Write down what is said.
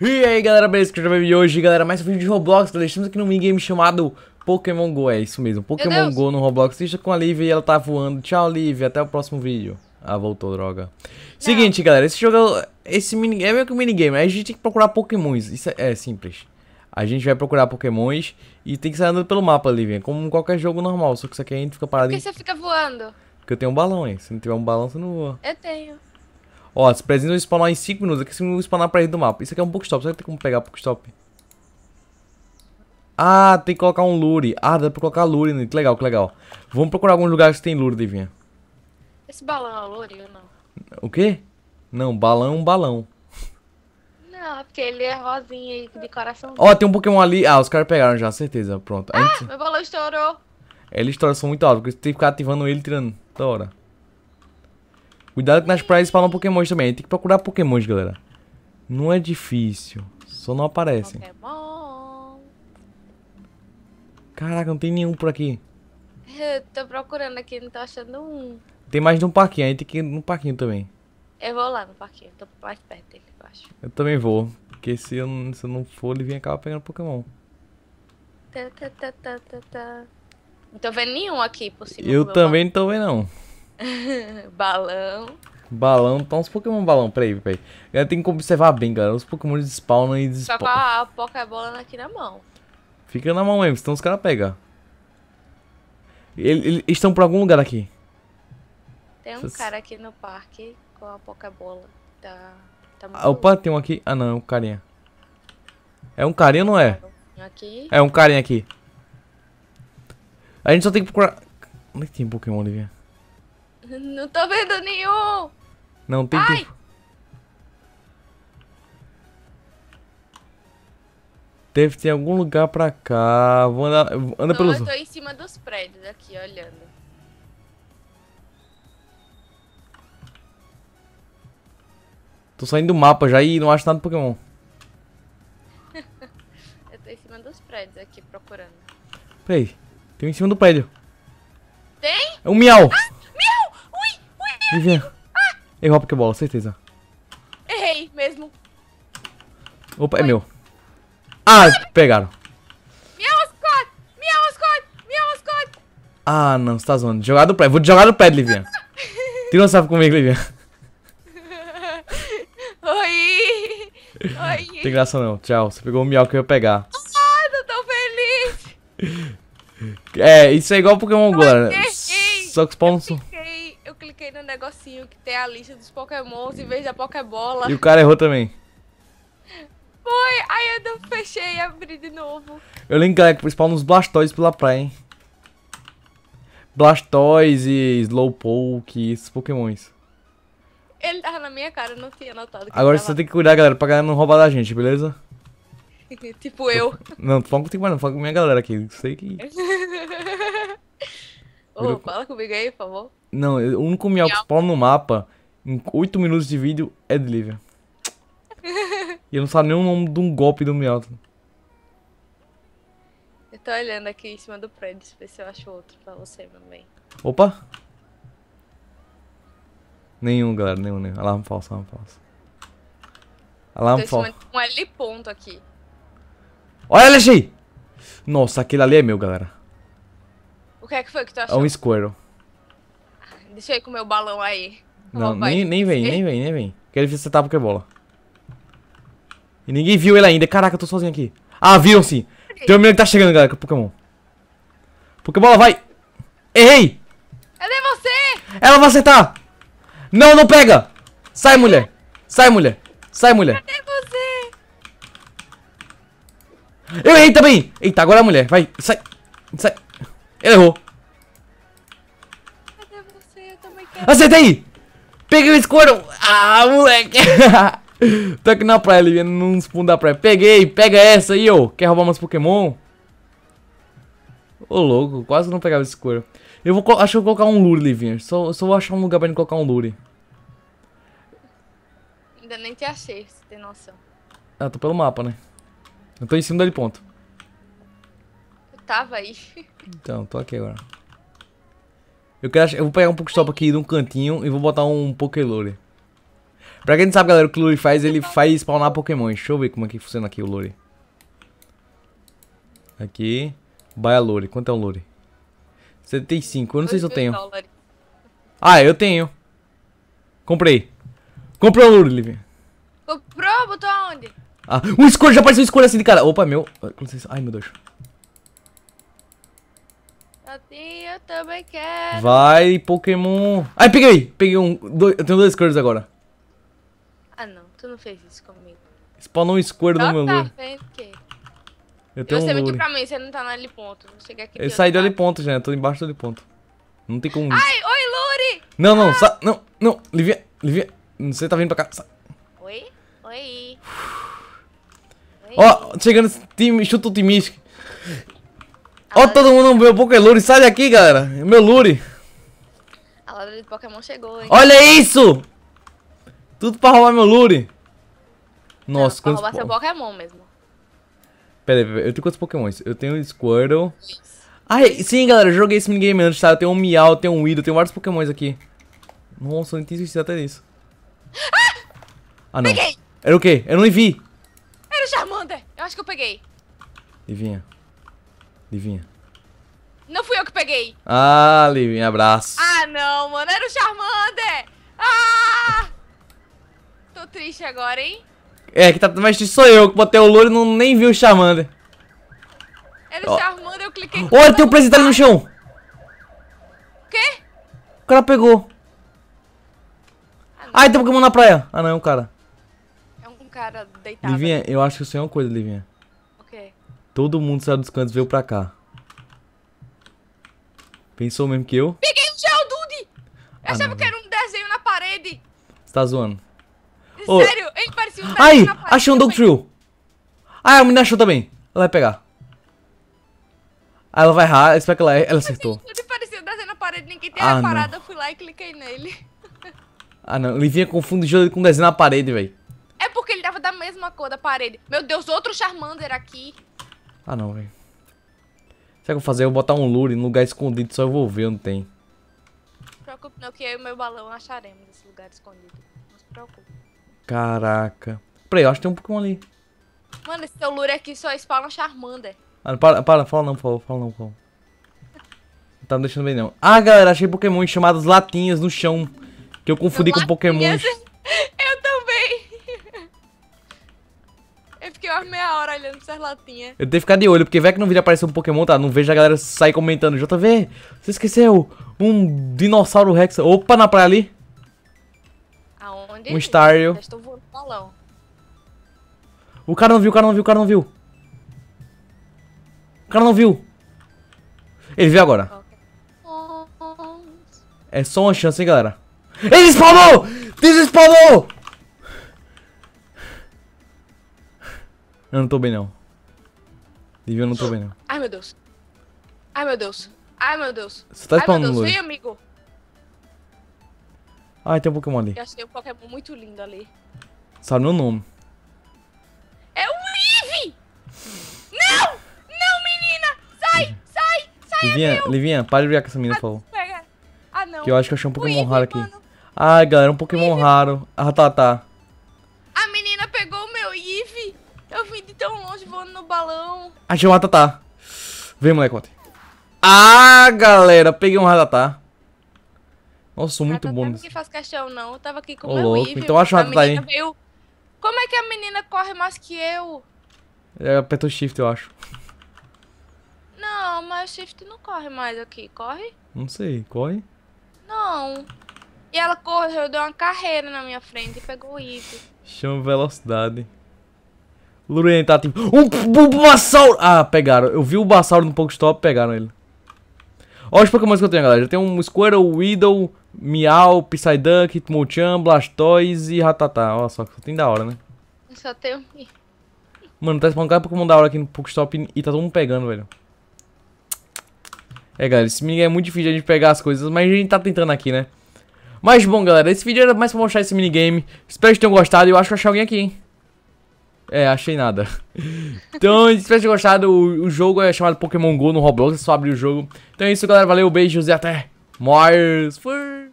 E aí galera, beleza? Que eu já vi hoje, galera, mais um vídeo de Roblox, galera. Estamos aqui num minigame chamado Pokémon GO, é isso mesmo, Pokémon GO no Roblox. Deixa com a Liv e ela tá voando. Tchau, Liv, até o próximo vídeo. Ah, voltou, droga. Não. Seguinte, galera, esse jogo, é esse mini, é meio que um minigame, a gente tem que procurar Pokémons, isso é, é simples. A gente vai procurar Pokémons e tem que sair andando pelo mapa, Liv, como qualquer jogo normal, só que isso aqui a gente fica parado. Por que em... você fica voando? Porque eu tenho um balão, hein, se não tiver um balão você não voa. Eu tenho. Ó, os presentes vão spawnar em 5 minutos. Aqui vão spawnar pra ir do mapa. Isso aqui é um bookstop. Será que tem como pegar bookstop? Ah, tem que colocar um lure. Ah, dá pra colocar lure. Né? Que legal, que legal. Vamos procurar alguns lugares que tem lure, Divinha. Esse balão é lure ou não? O quê? Não, balão é um balão. Não, é porque ele é rosinha de coração. Ó, tem um Pokémon ali. Ah, os caras pegaram já, certeza. Pronto. Ah, gente... meu balão estourou. Ele estourou, são muito altos, Porque tem que ficar ativando ele tirando. toda hora. Cuidado que nas praias falam pokémons também. Tem que procurar pokémons, galera. Não é difícil. Só não aparecem. Pokémon. Caraca, não tem nenhum por aqui. Eu tô procurando aqui, não tô achando um. Tem mais de um parquinho, aí tem que ir no parquinho também. Eu vou lá no parquinho, tô mais perto dele, eu acho. Eu também vou, porque se eu, se eu não for, ele vem acabar pegando Pokémon. Tá, tá, tá, tá, tá, tá. Não tô vendo nenhum aqui por cima. Eu também não tô vendo, não. balão. Balão, então tá os Pokémon balão, peraí, peraí. Eu tem que observar bem, galera. Os Pokémon spawnam e despawnam. Só com a Pokébola aqui na mão. Fica na mão mesmo, senão os caras pegam. Eles, eles estão por algum lugar aqui. Tem um cara aqui no parque com a Pokébola. Tá, tá ah, opa, tem um aqui. Ah, não, é um carinha. É um carinha ou não é? Aqui. É um carinha aqui. A gente só tem que procurar... Onde é que tem Pokémon ali, velho? Não tô vendo nenhum! Não tem Ai. tempo. Deve ter algum lugar pra cá. Vou andar, anda não, pelos... Eu tô em cima dos prédios aqui, olhando. Tô saindo do mapa já e não acho nada do Pokémon. eu tô em cima dos prédios aqui procurando. Peraí, tem um em cima do prédio. Tem? É um miau! Ah! Vivian. Errou a Pokébola, certeza. Errei mesmo. Opa, Foi. é meu. Ah, pegaram. Minha mascote! Minha mascote! Minha mascote! Ah, não, você tá zoando. Jogar do pé Vou jogar do pé livian Tira um sapo comigo, livian Oi! Oi! Não tem graça não. Tchau. Você pegou o miau que eu ia pegar. Ah, tô tão feliz! É, isso é igual Pokémon Go, né? Só que spawn cliquei no negocinho que tem a lista dos pokémons em vez da pokébola. E o cara errou também. Foi, aí eu fechei e abri de novo. Eu lembro, galera, que principal nos Blastoise pela praia, hein. Blastoise, Slowpoke, esses pokémons. Ele tava na minha cara, eu não tinha notado. Agora você tem que cuidar, galera, pra galera não roubar da gente, beleza? tipo eu. Não, tu fala mais não, fala com minha galera aqui. Sei que. Ô, fala comigo aí, por favor. Não, o único miau que spawn no mapa, em 8 minutos de vídeo, é deliver. e eu não sabe nem o nome de um golpe do miau. Eu tô olhando aqui em cima do prédio, ver se eu acho outro pra você, meu bem. Opa! Nenhum, galera, nenhum, nenhum. Alarme falso, alarme falso. Alarme falso. um L ponto aqui. Olha, Alexei! Nossa, aquele ali é meu, galera. O que é que foi que tu achou? É um Squirrel. Ah, deixa eu ir com o meu balão aí. Não, nem, nem vem, nem vem, nem vem. Quero ver se você tá Pokébola. E ninguém viu ele ainda. Caraca, eu tô sozinho aqui. Ah, viram sim. Tem um menino que tá chegando, galera, com o Pokémon. Pokébola, vai. Errei. Cadê você? Ela vai acertar. Não, não pega. Sai, mulher. Sai, mulher. Sai, mulher. Cadê você? Eu errei também. Eita, agora é a mulher. Vai, sai. Sai. Ele errou. Cadê você? Eu também quero. Acertei! Peguei o escuro. Ah, moleque. Tô aqui na praia, vendo num fundo da praia. Peguei, pega essa aí, ô. Quer roubar meus Pokémon? Ô, louco, quase não pegava esse couro. Eu vou, acho que vou colocar um lure, Livinha. Só, só vou achar um lugar pra ele colocar um lure. Ainda nem te achei, se tem noção. Ah, tô pelo mapa, né? Eu tô em cima dele ponto tava aí. Então, tô aqui agora. Eu, quero, eu vou pegar um pouco Pokestop aqui de um cantinho e vou botar um Pokélore. Pra quem não sabe, galera, o que o Lure faz, ele faz spawnar Pokémon. Deixa eu ver como é que funciona aqui o Lure. Aqui. a Lure. Quanto é o Lure? 75. Eu não sei se eu tenho. Ah, eu tenho. Comprei. Comprei o Lure, Livinha. Comprou? Botou aonde? Ah, um escolho. Já apareceu um escolho assim de cara. Opa, meu. Ah, Ai, meu Deus. Sim, eu também quero. Vai, Pokémon. Ai, peguei! Peguei um. Dois, eu tenho dois Squirts agora. Ah, não. Tu não fez isso comigo. Spawnou um Squirtle no meu tá Eu tenho você um veio aqui pra mim, você não tá no heliponto. ponto. aqui eu saí do tá. ponto, já, eu tô embaixo do ponto. Não tem como... Ai, oi, Luri! Não, não, ah. não, não, Livia, Livia, você tá vindo pra cá. Sa... Oi? Oi? Ó, oh, chegando esse time, chuta o Timisk. Ó oh, todo mundo no meu Lure sai daqui, galera. Meu Lure. A ladra de Pokémon chegou, hein? Olha isso! Tudo pra roubar meu Lure. Nossa, Não, quantos... Pra roubar po... seu Pokémon mesmo. Pera aí, eu tenho quantos Pokémons? Eu tenho um Squirtle. Ah, sim, galera, eu joguei esse minigame antes, tá? Eu tenho um Meow, eu tenho um Weedle, eu tenho vários Pokémons aqui. Nossa, eu nem tinha esquecido até disso. Ah! ah, não. Peguei! Era o quê? Eu não vi. Era o Charmander. Eu acho que eu peguei. vinha. Livinha. Não fui eu que peguei. Ah, Livinha, abraço. Ah, não, mano. Era o Charmander. Ah! Tô triste agora, hein? É, que tá mais triste sou eu, que botei o louro e não, nem vi o Charmander. Era o Charmander, eu cliquei... Olha, tem um presente ali no chão. O quê? O cara pegou. Ah, Ai, tem Pokémon na praia. Ah, não, é um cara. É um cara deitado. Livinha, eu acho que isso é uma coisa, Livinha. Todo mundo saiu dos cantos e veio pra cá. Pensou mesmo que eu? Peguei o dude! Ah, eu achava que era um desenho na parede. Você tá zoando? Oh. Sério, ele parecia um Ai, achei um Dog Trill. Ah, a menina achou também. Ela vai pegar. Aí ela vai errar, espero que ela, ela acertou. Assim, parecia um desenho na parede, ninguém tinha ah, reparado, não. eu fui lá e cliquei nele. Ah não, ele vinha confundindo com um desenho na parede, velho. É porque ele tava da mesma cor da parede. Meu Deus, outro Charmander aqui. Ah não, velho. Será que eu vou fazer? Eu vou botar um lure no lugar escondido, só eu vou ver não tem. Não se preocupe não, que eu e meu balão acharemos esse lugar escondido. Não se preocupe. Caraca. Peraí, eu acho que tem um Pokémon ali. Mano, esse teu lure aqui só spawna Charmander. Ah, para, para, fala não, fala, fala não, fala. Não tá me deixando bem não. Ah, galera, achei Pokémon chamados latinhas no chão. Que eu confundi com Pokémon. fiquei umas meia hora olhando essas latinhas. Eu tenho que ficar de olho, porque vai que no vídeo aparece um Pokémon, tá? Não vejo a galera sair comentando. JV, você esqueceu? Um dinossauro Rex. Opa, na praia ali. Aonde? Um Stario. Já estou voando balão. O cara não viu, o cara não viu, o cara não viu. O cara não viu. Ele viu agora. É só uma chance, hein, galera. Ele spawnou! Desespawnou! Eu não tô bem, não. Livinho, eu não tô bem, não. Ai, meu Deus. Ai, meu Deus. Ai, meu Deus. Você tá spawnando, Ai, meu Vem, amigo. Ai, ah, tem um Pokémon ali. Eu achei um Pokémon muito lindo ali. Sabe meu nome. É o Eve! não! Não, menina! Sai! Sai! Sai, Livinha, é Livinha, para de brigar com essa menina, por ah, favor. Ah, não. Que eu acho que eu achei um Pokémon raro aqui. Mano. Ai, galera, um Pokémon raro. Ah, tá, tá. tão longe voando no balão. Achei um ratatá. Vem, moleque. Ah, galera, peguei um ratatá. Nossa, sou muito bom. Não faz questão, não. Eu tava aqui com o meu louco, Evil, então acho o ratatá aí. Veio... Como é que a menina corre mais que eu? É, apertou o shift, eu acho. Não, mas o shift não corre mais aqui, corre? Não sei, corre? Não. E ela correu, deu uma carreira na minha frente e pegou o Evil. Chama velocidade. Lurian tá tipo... Um Bulbasauro! Ah, pegaram. Eu vi o Bulbasauro no Pokestop, pegaram ele. Olha os pokémons que eu tenho, galera. Eu tenho um Squirtle, Weedle, Meow, Psyduck, Hitmochan, Blastoise e Ratatá. Olha só, só tem da hora, né? Eu só tenho... Mano, tá spawnando cada pokémon da hora aqui no Pokestop e tá todo mundo pegando, velho. É, galera, esse minigame é muito difícil de a gente pegar as coisas, mas a gente tá tentando aqui, né? Mas bom, galera, esse vídeo era mais pra mostrar esse minigame. Espero que tenham gostado e eu acho que eu achei alguém aqui, hein? É, achei nada. Então, espero que tenham gostado. O, o, jogo é chamado Pokémon GO no Roblox, é só abrir o jogo. Então é isso, galera. Valeu, beijos e até mais. Fui!